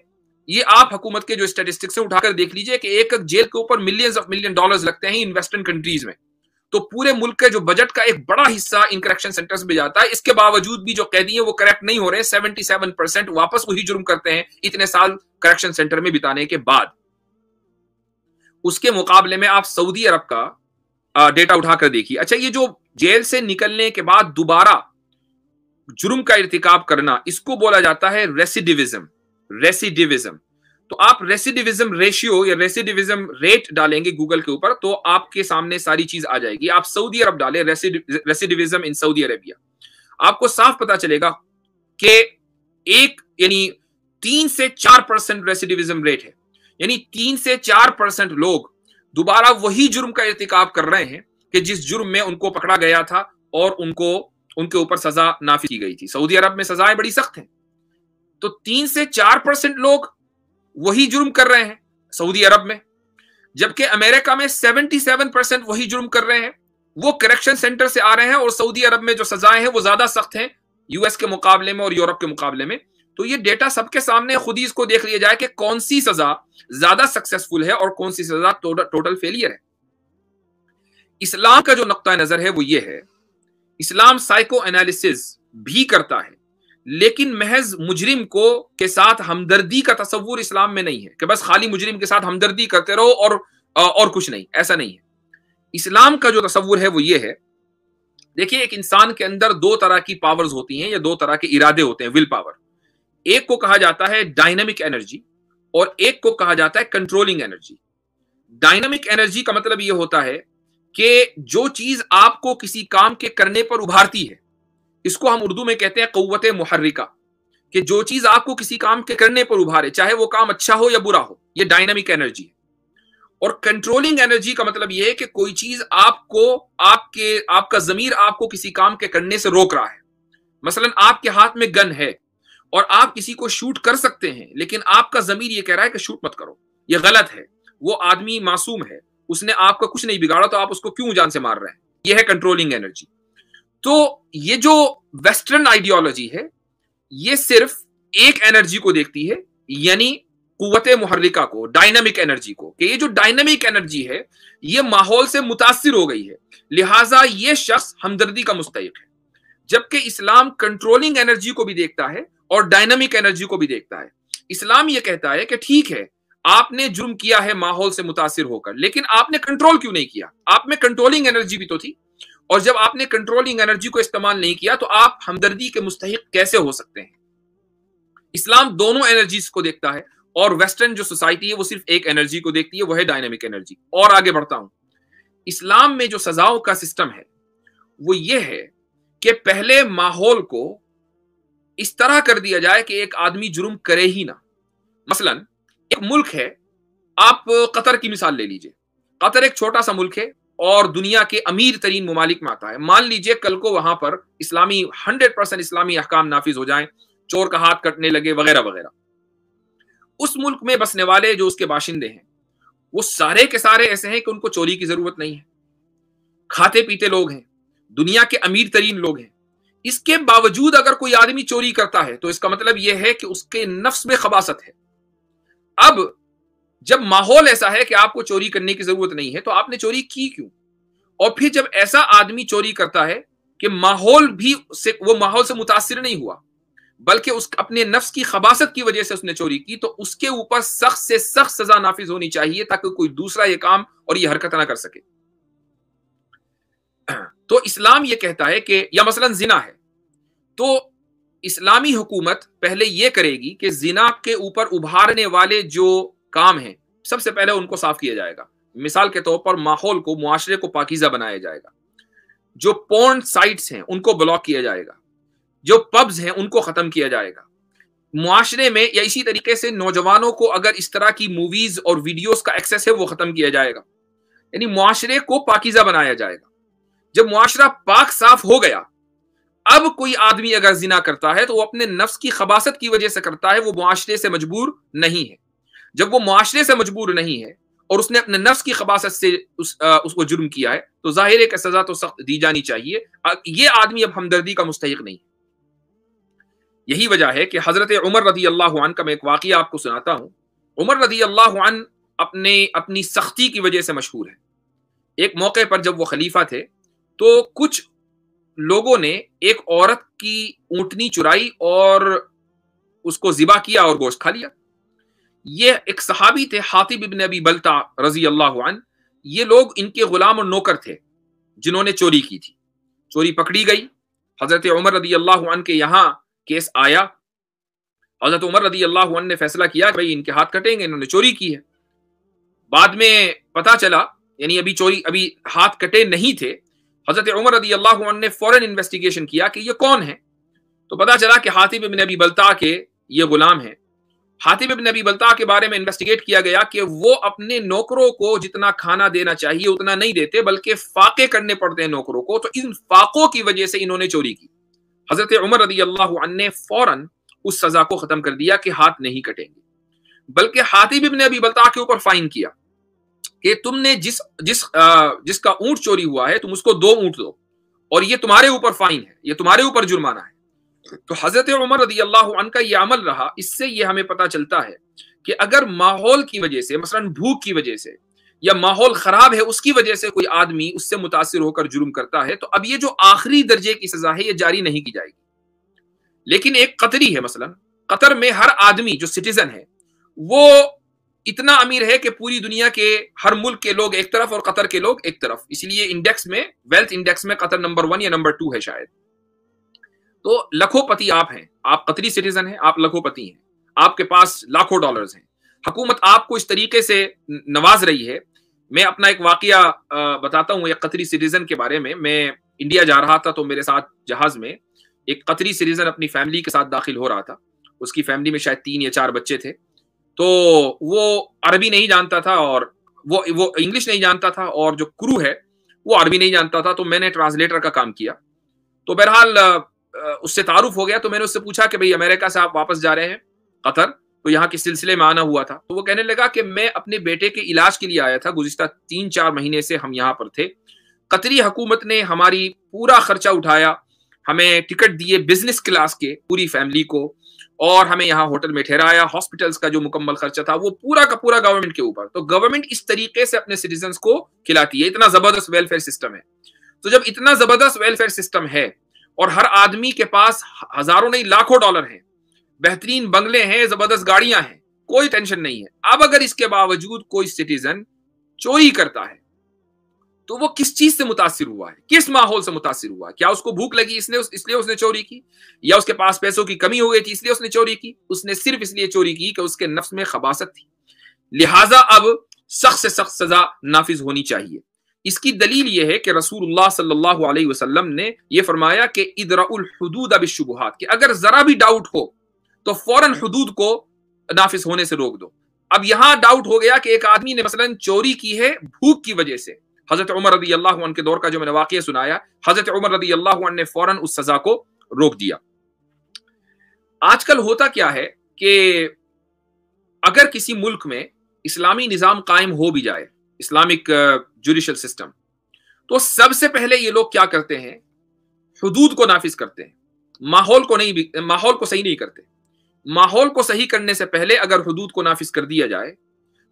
ये आप हुकूमत के जो स्टेटिस्टिक्स से उठाकर देख लीजिए कि एक एक जेल के ऊपर मिलियंस ऑफ मिलियन डॉलर्स लगते हैं वेस्टर्न कंट्रीज में तो पूरे मुल्क के जो बजट का एक बड़ा हिस्सा इन करेक्शन सेंटर्स में जाता है इसके बावजूद भी जो कैदी है वो करेक्ट नहीं हो रहे सेवेंटी सेवन परसेंट वापस वही जुर्म करते हैं इतने साल करेक्शन सेंटर में बिताने के बाद उसके मुकाबले में आप सऊदी अरब का डेटा उठाकर देखिए अच्छा ये जो जेल से निकलने के बाद दोबारा जुर्म का इरतिकाब करना इसको बोला जाता है रेसिडिविज्म रेसिडिविज्म तो आप रेसिडिविज्म रेशियो या रेसिडिविज्म रेट डालेंगे गूगल के ऊपर तो आपके सामने सारी चीज आ जाएगी आप सऊदी अरब डाले रेसिडिविज्म इन सऊदी अरेबिया आपको साफ पता चलेगा कि एक यानी तीन से चार परसेंट रेसिडिविज्म रेट है यानी तीन से चार परसेंट लोग दोबारा वही जुर्म का इरतिकाब कर रहे हैं कि जिस जुर्म में उनको पकड़ा गया था और उनको उनके ऊपर सजा नाफी की गई थी सऊदी अरब में सजाएं बड़ी सख्त हैं तो तीन से चार परसेंट लोग वही जुर्म कर रहे हैं सऊदी अरब में जबकि अमेरिका में 77 परसेंट वही जुर्म कर रहे हैं वो करेक्शन सेंटर से आ रहे हैं और सऊदी अरब में जो सजाएं हैं वो ज्यादा सख्त हैं यूएस के मुकाबले में और यूरोप के मुकाबले में तो ये डेटा सबके सामने खुद ही इसको देख लिया जाए कि कौन सी सजा ज्यादा सक्सेसफुल है और कौन सी सजा टोटल टोटल फेलियर है इस्लाम का जो नुकता नजर है वो ये है इस्लाम साइको एनालिसिस भी करता है लेकिन महज मुजरिम को के साथ हमदर्दी का तस्वूर इस्लाम में नहीं है कि बस खाली मुजरिम के साथ हमदर्दी करते रहो और और कुछ नहीं ऐसा नहीं है इस्लाम का जो तस्वूर है वो ये है देखिए एक इंसान के अंदर दो तरह की पावर्स होती हैं या दो तरह के इरादे होते हैं विल पावर एक को कहा जाता है डायनेमिक एनर्जी और एक को कहा जाता है कंट्रोलिंग एनर्जी डायनेमिक एनर्जी का मतलब यह होता है कि जो चीज आपको किसी काम के करने पर उभारती है इसको हम उर्दू में कहते हैं कौत मुहर्रिका कि जो चीज आपको किसी काम के करने पर उभारे चाहे वो काम अच्छा हो या बुरा हो ये डायनामिक एनर्जी है और कंट्रोलिंग एनर्जी का मतलब यह है कि कोई चीज आपको आपके आपका जमीर आपको किसी काम के करने से रोक रहा है मसलन आपके हाथ में गन है और आप किसी को शूट कर सकते हैं लेकिन आपका जमीर ये कह रहा है कि शूट मत करो ये गलत है वो आदमी मासूम है उसने आपका कुछ नहीं बिगाड़ा तो आप उसको क्यों जान से मार रहे हैं यह है कंट्रोलिंग एनर्जी तो ये जो वेस्टर्न आइडियोलॉजी है ये सिर्फ एक एनर्जी को देखती है यानी कुत मुहर्रिका को डायनामिक एनर्जी को कि ये जो डायनामिक एनर्जी है ये माहौल से मुतासर हो गई है लिहाजा ये शख्स हमदर्दी का मुस्तक है जबकि इस्लाम कंट्रोलिंग एनर्जी को भी देखता है और डायनामिक एनर्जी को भी देखता है इस्लाम ये कहता है कि ठीक है आपने जुर्म किया है माहौल से मुतासर होकर लेकिन आपने कंट्रोल क्यों नहीं किया आप में कंट्रोलिंग एनर्जी भी तो थी और जब आपने कंट्रोलिंग एनर्जी को इस्तेमाल नहीं किया तो आप हमदर्दी के मुस्तक कैसे हो सकते हैं इस्लाम दोनों एनर्जीज को देखता है और वेस्टर्न जो सोसाइटी है वो सिर्फ एक एनर्जी को देखती है वह है डायनेमिक एनर्जी और आगे बढ़ता हूं इस्लाम में जो सजाओं का सिस्टम है वो ये है कि पहले माहौल को इस तरह कर दिया जाए कि एक आदमी जुर्म करे ही ना मसलन एक मुल्क है आप कतर की मिसाल ले लीजिए कतर एक छोटा सा मुल्क है और दुनिया के अमीर तरीन ममालिक में आता है मान लीजिए कल को वहां पर इस्लामी हंड्रेड परसेंट इस्लामी अहकाम नाफिज हो जाए चोर का हाथ कटने लगे वगैरह वगैरह उस मुल्क में बसने वाले जो उसके बाशिंदे हैं वो सारे के सारे ऐसे हैं कि उनको चोरी की जरूरत नहीं है खाते पीते लोग हैं दुनिया के अमीर तरीन लोग हैं इसके बावजूद अगर कोई आदमी चोरी करता है तो इसका मतलब यह है कि उसके नफ्स में खबासत है अब जब माहौल ऐसा है कि आपको चोरी करने की जरूरत नहीं है तो आपने चोरी की क्यों और फिर जब ऐसा आदमी चोरी करता है कि माहौल भी से वो माहौल से मुतासर नहीं हुआ बल्कि उस अपने नफ्स की खबासत की वजह से उसने चोरी की तो उसके ऊपर सख्त से सख्त सजा नाफिज होनी चाहिए ताकि कोई दूसरा ये काम और ये हरकत ना कर सके तो इस्लाम ये कहता है कि या मसलन जिना है तो इस्लामी हुकूमत पहले ये करेगी कि जिना के ऊपर उभारने वाले जो काम है सबसे पहले उनको साफ किया जाएगा मिसाल के तौर पर माहौल को मुआशरे को पाकिजा बनाया जाएगा जो पोर्न साइट्स हैं उनको ब्लॉक किया जाएगा जो पब्स हैं उनको खत्म किया जाएगा मुआशरे में या इसी तरीके से नौजवानों को अगर इस तरह की मूवीज और वीडियोस का एक्सेस है वो खत्म किया जाएगा यानी मुआशरे को पाकिजा बनाया जाएगा जब मुआशरा पाक साफ हो गया अब कोई आदमी अगर जिना करता है तो वो अपने नफ्स की खबासत की वजह से करता है वो मुआशरे से मजबूर नहीं है जब वो मुआरे से मजबूर नहीं है और उसने अपने नफ्स की खबासत से उस, आ, उसको जुर्म किया है तो जाहिर है सजा तो सख्त दी जानी चाहिए ये आदमी अब हमदर्दी का मुस्तक नहीं यही वजह है कि हजरत उमर रदी अल्लाह का मैं एक वाक़ आपको सुनाता हूँ उमर रदी अल्लाह अपने अपनी सख्ती की वजह से मशहूर है एक मौके पर जब वो खलीफा थे तो कुछ लोगों ने एक औरत की ऊँटनी चुराई और उसको जिबा किया और गोश्त खा लिया ये एक सहाबी थे हातिब इबन अबी बलता रजी अल्लाह ये लोग इनके गुलाम और नौकर थे जिन्होंने चोरी की थी चोरी पकड़ी गई हजरत उमर रदी अल्लाह के यहाँ केस आया हजरत उमर रदी अल्लाह ने फैसला किया कि भाई इनके हाथ कटेंगे इन्होंने चोरी की है बाद में पता चला यानी अभी चोरी अभी हाथ कटे नहीं थे हजरत उमर रदी अल्लाह ने फौरन इन्वेस्टिगेशन किया कि ये कौन है तो पता चला कि हातिब इबन अबी बलता के ये गुलाम है हातिब इबन नबी बलता के बारे में इन्वेस्टिगेट किया गया कि वो अपने नौकरों को जितना खाना देना चाहिए उतना नहीं देते बल्कि फाके करने पड़ते हैं नौकरों को तो इन फाकों की वजह से इन्होंने चोरी की हजरत उमर रदी अल्लाह ने फौरन उस सजा को खत्म कर दिया कि हाथ नहीं कटेंगे बल्कि हातिब इबन अबी बलता के ऊपर फाइन किया कि तुमने जिस जिस आ, जिसका ऊंट चोरी हुआ है तुम उसको दो ऊंट दो और ये तुम्हारे ऊपर फाइन है ये तुम्हारे ऊपर जुर्माना है तो हजरत उमर रदी अल्लाह का ये अमल रहा इससे ये हमें पता चलता है कि अगर माहौल की वजह से मसलन भूख की वजह से या माहौल खराब है उसकी वजह से कोई आदमी उससे मुतासर होकर जुर्म करता है तो अब ये जो आखिरी दर्जे की सजा है ये जारी नहीं की जाएगी लेकिन एक कतरी है मसलन कतर में हर आदमी जो सिटीजन है वो इतना अमीर है कि पूरी दुनिया के हर मुल्क के लोग एक तरफ और कतर के लोग एक तरफ इसलिए इंडेक्स में वेल्थ इंडेक्स में कतर नंबर वन या नंबर टू है शायद तो लखोपति आप हैं आप कतरी सिटीजन हैं आप लखोपति हैं आपके पास लाखों डॉलर्स हैं हकूमत आपको इस तरीके से नवाज रही है मैं अपना एक वाकया बताता हूँ एक कतरी सिटीजन के बारे में मैं इंडिया जा रहा था तो मेरे साथ जहाज में एक कतरी सिटीजन अपनी फैमिली के साथ दाखिल हो रहा था उसकी फैमिली में शायद तीन या चार बच्चे थे तो वो अरबी नहीं जानता था और वो वो इंग्लिश नहीं जानता था और जो क्रू है वो अरबी नहीं जानता था तो मैंने ट्रांसलेटर का काम किया तो बहरहाल उससे तारुफ हो गया तो मैंने उससे पूछा कि भाई अमेरिका से आप वापस जा रहे हैं कतर तो यहाँ के सिलसिले में आना हुआ था तो वो कहने लगा कि मैं अपने बेटे के इलाज के लिए आया था गुजशत तीन चार महीने से हम यहाँ पर थे कतरी हुकूमत ने हमारी पूरा खर्चा उठाया हमें टिकट दिए बिजनेस क्लास के पूरी फैमिली को और हमें यहाँ होटल में ठहराया हॉस्पिटल्स का जो मुकम्मल खर्चा था वो पूरा का पूरा गवर्नमेंट के ऊपर तो गवर्नमेंट इस तरीके से अपने सिटीजन को खिलाती है इतना जबरदस्त वेलफेयर सिस्टम है तो जब इतना जबरदस्त वेलफेयर सिस्टम है और हर आदमी के पास हजारों नहीं लाखों डॉलर हैं बेहतरीन बंगले हैं जबरदस्त गाड़ियां हैं कोई टेंशन नहीं है अब अगर इसके बावजूद कोई सिटीजन चोरी करता है तो वो किस चीज से मुतासर हुआ है किस माहौल से मुतासर हुआ है क्या उसको भूख लगी इसने उस, इसलिए उसने चोरी की या उसके पास पैसों की कमी हो गई थी इसलिए उसने चोरी की उसने सिर्फ इसलिए चोरी की कि उसके नफ्स में खबासत थी लिहाजा अब सख्त से सख्त सजा नाफिज होनी चाहिए इसकी दलील यह है कि रसूलुल्लाह सल्लल्लाहु अलैहि वसल्लम ने यह फरमाया कि इदराउल हदूद अब शुबहत कि अगर जरा भी डाउट हो तो फौरन हदूद को नाफिस होने से रोक दो अब यहां डाउट हो गया कि एक आदमी ने मसलन चोरी की है भूख की वजह से हजरत उमर रदी अल्लाह के दौर का जो मैंने वाक्य सुनाया हजरत उमर रदी अल्लाह ने फौरन उस सजा को रोक दिया आजकल होता क्या है कि अगर किसी मुल्क में इस्लामी निज़ाम कायम हो भी जाए इस्लामिक जुडिशल सिस्टम तो सबसे पहले ये लोग क्या करते हैं हदूद को नाफिज करते हैं माहौल को नहीं माहौल को सही नहीं करते माहौल को सही करने से पहले अगर हदूद को नाफिज कर दिया जाए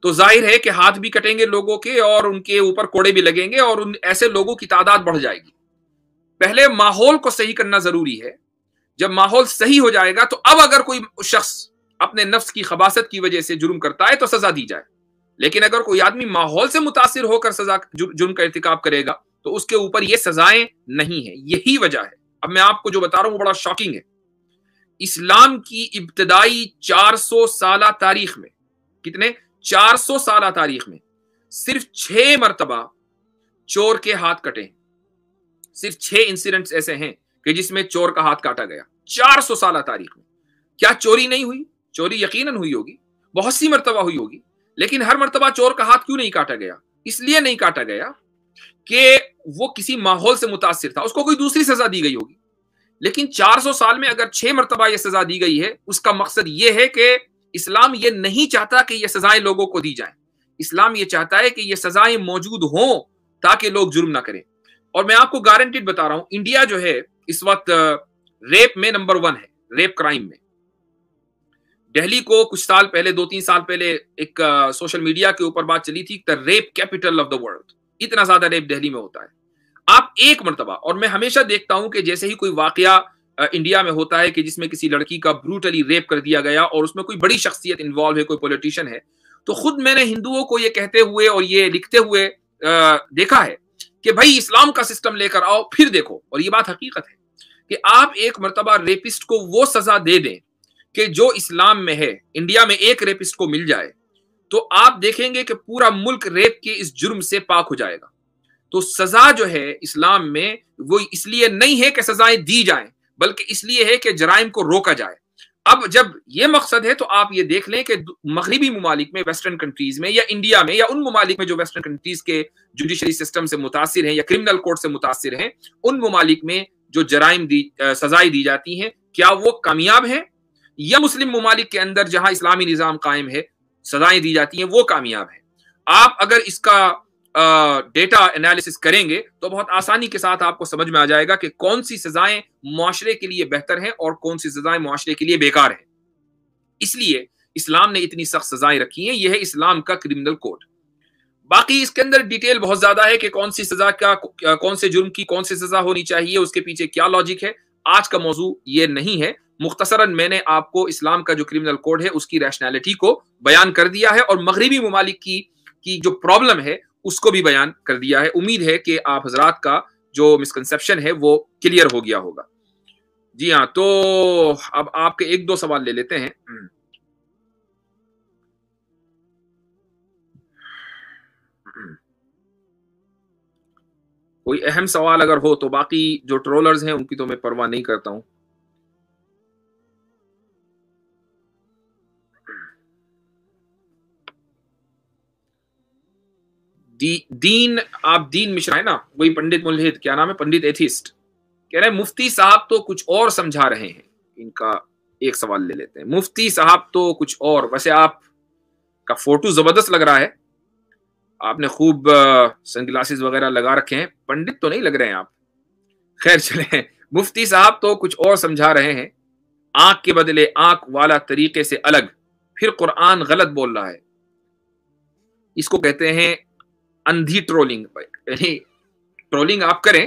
तो जाहिर है कि हाथ भी कटेंगे लोगों के और उनके ऊपर कोड़े भी लगेंगे और उन ऐसे लोगों की तादाद बढ़ जाएगी पहले माहौल को सही करना जरूरी है जब माहौल सही हो जाएगा तो अब अगर कोई शख्स अपने नफ्स की खबासत की वजह से जुर्म करता है तो सजा दी जाए लेकिन अगर कोई आदमी माहौल से मुतासर होकर सजा जुर्म का इरतकाब करेगा तो उसके ऊपर ये सजाएं नहीं है यही वजह है अब मैं आपको जो बता रहा हूं वो बड़ा शॉकिंग है इस्लाम की इब्तदाई 400 साल तारीख में कितने 400 साल तारीख में सिर्फ छह मरतबा चोर के हाथ कटे सिर्फ छह इंसिडेंट्स ऐसे हैं कि जिसमें चोर का हाथ काटा गया 400 साल तारीख में क्या चोरी नहीं हुई चोरी यकीनन हुई होगी बहुत सी मरतबा हुई होगी लेकिन हर मरतबा चोर का हाथ क्यों नहीं काटा गया इसलिए नहीं काटा गया कि वो किसी माहौल से मुतासर था उसको कोई दूसरी सजा दी गई होगी लेकिन 400 साल में अगर छह मरतबा यह सजा दी गई है उसका मकसद ये है कि इस्लाम ये नहीं चाहता कि यह सजाएं लोगों को दी जाए इस्लाम ये चाहता है कि यह सजाएं मौजूद हों ताकि लोग जुर्म ना करें और मैं आपको गारंटीड बता रहा हूं इंडिया जो है इस वक्त रेप uh, में नंबर वन है रेप क्राइम में दिल्ली को कुछ साल पहले दो तीन साल पहले एक सोशल मीडिया के ऊपर बात चली थी the rape capital of the world इतना ज्यादा रेप दिल्ली में होता है आप एक मरतबा और मैं हमेशा देखता हूं कि जैसे ही कोई वाकया इंडिया में होता है कि जिसमें किसी लड़की का ब्रूटली रेप कर दिया गया और उसमें कोई बड़ी शख्सियत इन्वॉल्व है कोई पॉलिटिशियन है तो खुद मैंने हिंदुओं को ये कहते हुए और ये लिखते हुए देखा है कि भाई इस्लाम का सिस्टम लेकर आओ फिर देखो और ये बात हकीकत है कि आप एक मरतबा रेपिस्ट को वो सजा दे दें कि जो इस्लाम में है इंडिया में एक रेपिस्ट को मिल जाए तो आप देखेंगे कि पूरा मुल्क रेप के इस जुर्म से पाक हो जाएगा तो सजा जो है इस्लाम में वो इसलिए नहीं है कि सजाएं दी जाए बल्कि इसलिए है कि जराइम को रोका जाए अब जब ये मकसद है तो आप ये देख लें कि मगरबी ममालिक में वेस्टर्न कंट्रीज में या इंडिया में या उन ममालिक में जो वेस्टर्न कंट्रीज के जुडिशरी सिस्टम से मुतासर हैं या क्रिमिनल कोर्ट से मुतासर हैं उन ममालिक में जो जराइम दी सजाएं दी जाती हैं क्या वो कामयाब हैं या मुस्लिम ममालिक के अंदर जहां इस्लामी निज़ाम कायम है सजाएं दी जाती हैं वो कामयाब है आप अगर इसका डेटा एनालिसिस करेंगे तो बहुत आसानी के साथ आपको समझ में आ जाएगा कि कौन सी सजाएं माशरे के लिए बेहतर हैं और कौन सी सजाएं माशरे के लिए बेकार है इसलिए इस्लाम ने इतनी सख्त सजाएं रखी हैं यह है इस्लाम का क्रिमिनल कोड बाकी इसके अंदर डिटेल बहुत ज्यादा है कि कौन सी सजा का कौन से जुर्म की कौन सी सजा होनी चाहिए उसके पीछे क्या लॉजिक है आज का मौजू ये नहीं है मुख्तसरा मैंने आपको इस्लाम का जो क्रिमिनल कोड है उसकी रैशनैलिटी को बयान कर दिया है और मगरबी ममालिक की की जो प्रॉब्लम है उसको भी बयान कर दिया है उम्मीद है कि आप हजरात का जो मिसकनसेप्शन है वो क्लियर हो गया होगा जी हाँ तो अब आपके एक दो सवाल ले लेते हैं हम्म। कोई अहम सवाल अगर हो तो बाकी जो ट्रोलर्स हैं उनकी तो मैं परवाह नहीं करता हूं दी, दीन आप दीन मिश्रा है ना वही पंडित मुल्हिद क्या नाम है पंडित एथिस्ट कह रहे हैं मुफ्ती साहब तो कुछ और समझा रहे हैं इनका एक सवाल ले लेते हैं मुफ्ती साहब तो कुछ और वैसे आप का फोटो जबरदस्त लग रहा है आपने खूब सन ग्लासेस वगैरह लगा रखे हैं पंडित तो नहीं लग रहे हैं आप खैर चले मुफ्ती साहब तो कुछ और समझा रहे हैं आंख के बदले आंख वाला तरीके से अलग फिर कुरान गलत बोल रहा है इसको कहते हैं अंधी ट्रोलिंग यानी ट्रोलिंग आप करें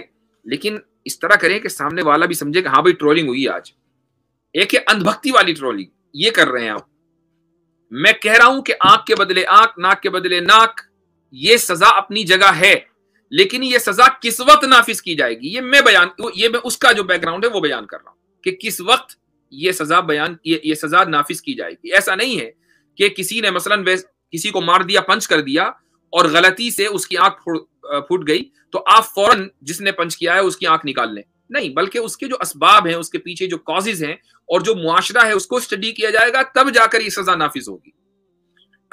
लेकिन इस तरह करें कि सामने वाला भी समझे कि हाँ भाई ट्रोलिंग हुई आज एक है अंधभक्ति वाली ट्रोलिंग ये कर रहे हैं आप मैं कह रहा हूं कि आंख के बदले आंख नाक के बदले नाक ये सजा अपनी जगह है लेकिन ये सजा किस वक्त नाफिज की जाएगी ये मैं बयान ये मैं उसका जो बैकग्राउंड है वो बयान कर रहा हूं कि किस वक्त ये सजा बयान ये, ये सजा नाफिज की जाएगी ऐसा नहीं है कि किसी ने मसलन किसी को मार दिया पंच कर दिया और गलती से उसकी आंख फूट गई तो आप फौरन जिसने पंच किया है उसकी आंख निकाल लें नहीं बल्कि उसके जो असबाब हैं उसके पीछे जो कॉजेज हैं और जो मुआशरा है उसको स्टडी किया जाएगा तब जाकर ये सजा नाफिज होगी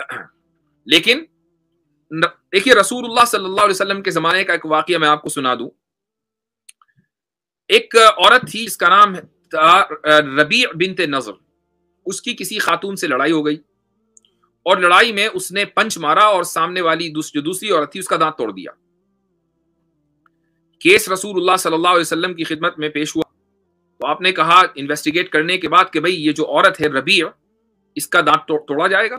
लेकिन देखिए रसूलुल्लाह सल्लल्लाहु अलैहि वसल्लम के जमाने का एक वाक्य मैं आपको सुना दूं एक औरत थी इसका नाम था रबी बिनते नजर उसकी किसी खातून से लड़ाई हो गई और लड़ाई में उसने पंच मारा और सामने वाली दूसरी जो दूसरी औरत थी उसका दांत तोड़ दिया केस रसूल सल्लल्लाहु अलैहि वसल्लम की खिदमत में पेश हुआ तो आपने कहा इन्वेस्टिगेट करने के बाद कि भाई ये जो औरत है रबी इसका दांत तो, तोड़ा जाएगा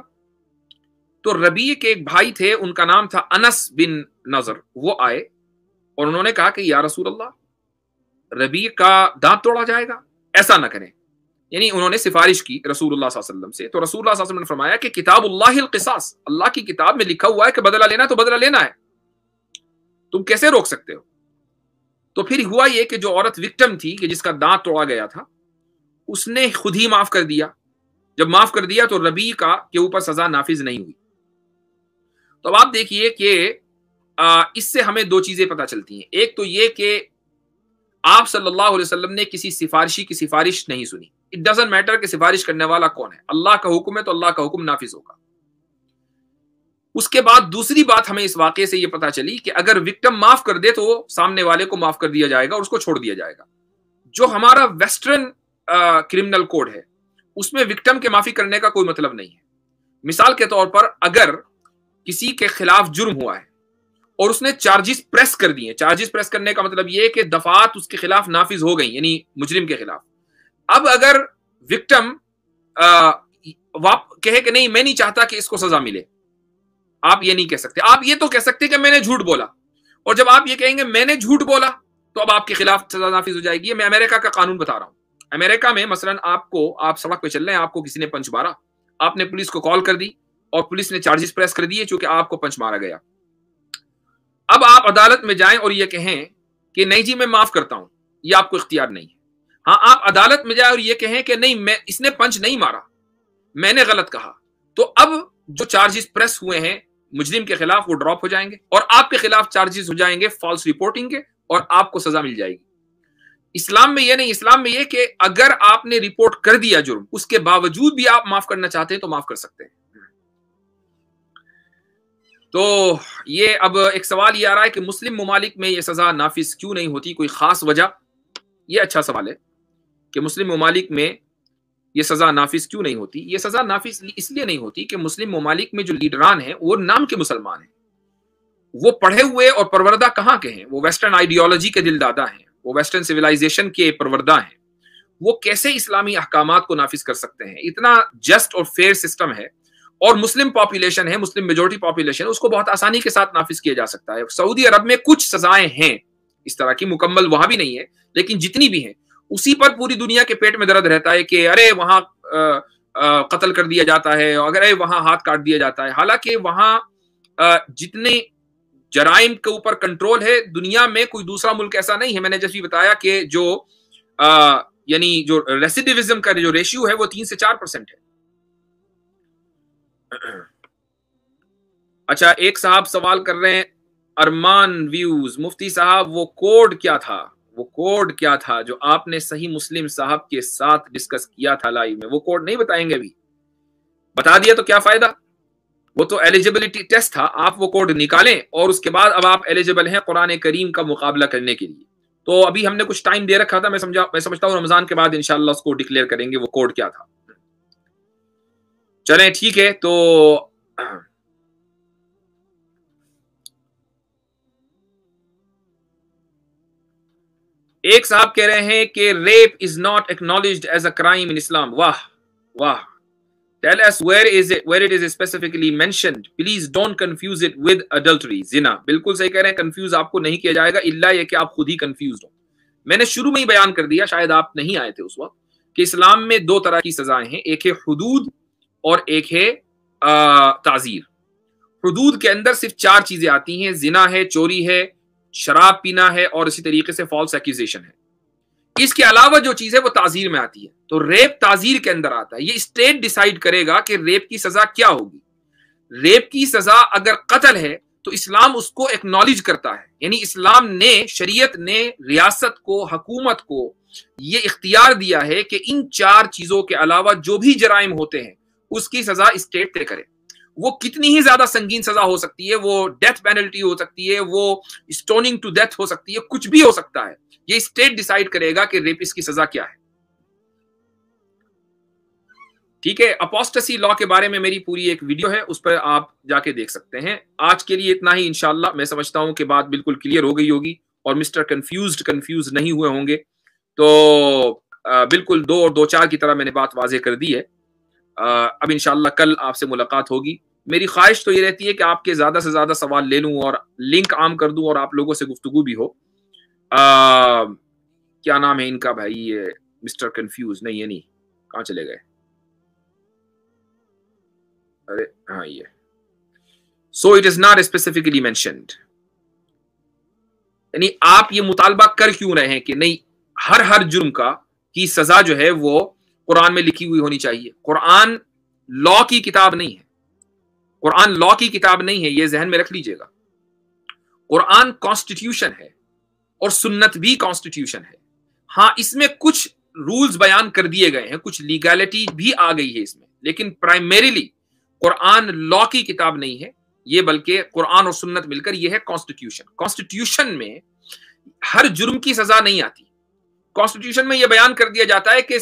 तो रबी के एक भाई थे उनका नाम था अनस बिन नजर वो आए और उन्होंने कहा कि या रसूल अल्लाह रबी का दांत तोड़ा जाएगा ऐसा ना करें यानी उन्होंने सिफारिश की रसूल से तो रसूल ने फरमाया कि किताब अल्लाहसास अल्लाह की किताब में लिखा हुआ है कि बदला लेना तो बदला लेना है तुम कैसे रोक सकते हो तो फिर हुआ यह कि जो औरत विक्टम थी कि जिसका दांत तोड़ा गया था उसने खुद ही माफ कर दिया जब माफ कर दिया तो रबी का के ऊपर सजा नाफिज नहीं हुई तो अब आप देखिए कि इससे हमें दो चीजें पता चलती हैं एक तो ये कि आप सल्लल्लाहु अलैहि वसल्लम ने किसी सिफारिशी की सिफारिश नहीं सुनी इट डजेंट मैटर कि सिफारिश करने वाला कौन है अल्लाह का हुक्म है तो अल्लाह का हुक्म नाफिज होगा उसके बाद दूसरी बात हमें इस वाक्य से यह पता चली कि अगर विक्टम माफ कर दे तो सामने वाले को माफ कर दिया जाएगा और उसको छोड़ दिया जाएगा जो हमारा वेस्टर्न क्रिमिनल कोड है उसमें विक्टम के माफी करने का कोई मतलब नहीं है मिसाल के तौर पर अगर किसी के खिलाफ जुर्म हुआ है और उसने चार्जेस प्रेस कर दिए चार्जेस प्रेस करने का मतलब यह कि दफात उसके खिलाफ नाफिज हो गई यानी मुजरिम के खिलाफ अब अगर विक्टम वाप कहे कि नहीं मैं नहीं चाहता कि इसको सजा मिले आप ये नहीं कह सकते आप ये तो कह सकते कि मैंने झूठ बोला और जब आप ये कहेंगे मैंने झूठ बोला तो अब आपके खिलाफ सजा नाफिज हो जाएगी मैं अमेरिका का कानून बता रहा हूं अमेरिका में मसलन आपको आप सड़क पे चल रहे हैं आपको किसी ने पंच मारा आपने पुलिस को कॉल कर दी और पुलिस ने चार्जेस प्रेस कर दिए चूंकि आपको पंच मारा गया अब आप अदालत में जाएं और ये कहें कि नहीं जी मैं माफ करता हूं ये आपको इख्तियार नहीं है हाँ आप अदालत में जाए और ये कहें कि नहीं मैं इसने पंच नहीं मारा मैंने गलत कहा तो अब जो चार्जेस प्रेस हुए हैं मुजरिम के खिलाफ वो ड्रॉप हो जाएंगे और आपके खिलाफ चार्जेस हो जाएंगे फॉल्स रिपोर्टिंग के और आपको सजा मिल जाएगी इस्लाम में ये नहीं इस्लाम में ये कि अगर आपने रिपोर्ट कर दिया जुर्म उसके बावजूद भी आप माफ करना चाहते हैं तो माफ कर सकते हैं तो ये अब एक सवाल ये आ रहा है कि मुस्लिम ममालिक में ये सज़ा नाफिज क्यों नहीं होती कोई ख़ास वजह ये अच्छा सवाल है कि मुस्लिम ममालिक में ये सज़ा नाफिज क्यों नहीं होती ये सज़ा नाफिज इसलिए नहीं होती कि मुस्लिम ममालिक में जो लीडरान हैं वो नाम के मुसलमान हैं वो पढ़े हुए और परवरदा कहाँ के हैं वो वेस्टर्न आइडियोलॉजी के दिलदादा हैं वो वेस्टर्न सिविलाइजेशन के परवरदा हैं वो कैसे इस्लामी अहकाम को नाफिज कर सकते हैं इतना जस्ट और फेयर सिस्टम है और मुस्लिम पॉपुलेशन है मुस्लिम मेजोरिटी पॉपुलेशन है उसको बहुत आसानी के साथ नाफिज किया जा सकता है सऊदी अरब में कुछ सजाएं हैं इस तरह की मुकम्मल वहां भी नहीं है लेकिन जितनी भी हैं उसी पर पूरी दुनिया के पेट में दर्द रहता है कि अरे वहां कत्ल कर दिया जाता है अगर वहां हाथ काट दिया जाता है हालांकि वहां जितने जराइम के ऊपर कंट्रोल है दुनिया में कोई दूसरा मुल्क ऐसा नहीं है मैंने जैसे बताया कि जो यानी जो रेसिडिविज्म का जो रेशियो है वो तीन से चार परसेंट है अच्छा एक साहब सवाल कर रहे हैं अरमान व्यूज मुफ्ती साहब वो कोड क्या था वो कोड क्या था जो आपने सही मुस्लिम साहब के साथ डिस्कस किया था लाइव में वो कोड नहीं बताएंगे अभी बता दिया तो क्या फायदा वो तो एलिजिबिलिटी टेस्ट था आप वो कोड निकालें और उसके बाद अब आप एलिजिबल हैं कुरान करीम का मुकाबला करने के लिए तो अभी हमने कुछ टाइम दे रखा था मैं समझा मैं समझता हूँ रमजान के बाद इनशाला उसको डिक्लेयर करेंगे वो कोड क्या था चले ठीक है तो एक साहब कह रहे हैं कि rape is not acknowledge as a crime in Islam वाह वाह tell us where is it where it is specifically मैं please don't confuse it with adultery जिना बिल्कुल सही कह रहे हैं कंफ्यूज आपको नहीं किया जाएगा इल्ला ये कि आप खुद ही कंफ्यूज हो मैंने शुरू में ही बयान कर दिया शायद आप नहीं आए थे उस वक्त कि इस्लाम में दो तरह की सजाएं हैं एक है हदूद और एक है ताजीर हदूद के अंदर सिर्फ चार चीजें आती हैं जिना है चोरी है शराब पीना है और इसी तरीके से फॉल्स एक्यूजेशन है इसके अलावा जो चीज है वो ताजीर में आती है तो रेप ताजीर के अंदर आता है ये स्टेट डिसाइड करेगा कि रेप की सजा क्या होगी रेप की सजा अगर कत्ल है तो इस्लाम उसको एक्नॉलेज करता है यानी इस्लाम ने शरीयत ने रियासत को हकूमत को ये इख्तियार दिया है कि इन चार चीजों के अलावा जो भी जराइम होते हैं उसकी सजा स्टेट तय करे वो कितनी ही ज्यादा संगीन सजा हो सकती है वो डेथ पेनल्टी हो सकती है वो स्टोनिंग टू डेथ हो सकती है कुछ भी हो सकता है ये स्टेट डिसाइड करेगा कि रेपिस की सजा क्या है ठीक है अपोस्टसी लॉ के बारे में मेरी पूरी एक वीडियो है उस पर आप जाके देख सकते हैं आज के लिए इतना ही इंशाला मैं समझता हूं कि बात बिल्कुल क्लियर हो गई होगी और मिस्टर कंफ्यूज कंफ्यूज नहीं हुए होंगे तो बिल्कुल दो और दो चार की तरह मैंने बात वाजे कर दी है अब इनशाला कल आपसे मुलाकात होगी मेरी ख्वाहिश तो ये रहती है कि आपके ज्यादा से ज्यादा सवाल ले लूँ और लिंक आम कर दूँ और आप लोगों से गुफ्तु भी हो आ, क्या नाम है इनका भाई ये मिस्टर कंफ्यूज नहीं ये नहीं कहाँ चले गए अरे हाँ ये so it is not specifically mentioned यानी आप ये मुतालबा कर क्यों रहे हैं कि नहीं हर हर जुर्म का की सजा जो है वो कुरान में लिखी हुई होनी चाहिए कुरान लॉ की किताब नहीं है कुरान लॉ की किताब नहीं है ये जहन में रख लीजिएगा कुरान कॉन्स्टिट्यूशन है और सुन्नत भी कॉन्स्टिट्यूशन है हाँ इसमें कुछ रूल्स बयान कर दिए गए हैं कुछ लीगैलिटी भी आ गई है इसमें लेकिन प्राइमरीली कुरान लॉ की किताब नहीं है ये बल्कि कुरान और सुन्नत मिलकर यह है कॉन्स्टिट्यूशन कॉन्स्टिट्यूशन में हर जुर्म की सजा नहीं आती कॉन्स्टिट्यूशन में यह बयान कर दिया जाता है कि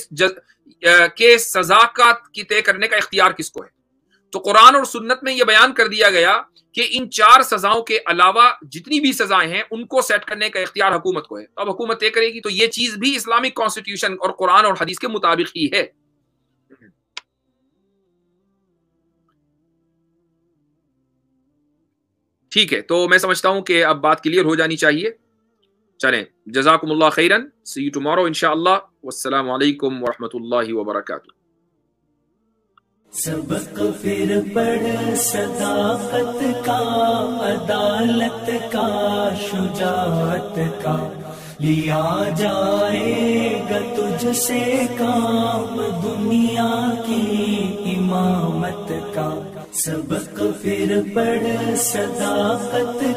के सजा का की तय करने का इख्तियार किसको है तो कुरान और सुन्नत में यह बयान कर दिया गया कि इन चार सजाओं के अलावा जितनी भी सजाएं हैं उनको सेट करने का इख्तियार हुकूमत को है तो अब हुकूमत तय करेगी तो ये चीज भी इस्लामिक कॉन्स्टिट्यूशन और कुरान और हदीस के मुताबिक ही है ठीक है तो मैं समझता हूं कि अब बात क्लियर हो जानी चाहिए चलें जजाकुम खैरन सी यू टुमारो इनशाला वसलम वरहमल वबरक सबक फिर पढ़ सदाकत का अदालत का शुजात का लिया जाएगा तुझसे काम दुनिया की इमामत का सबक फिर पढ़ सदाकत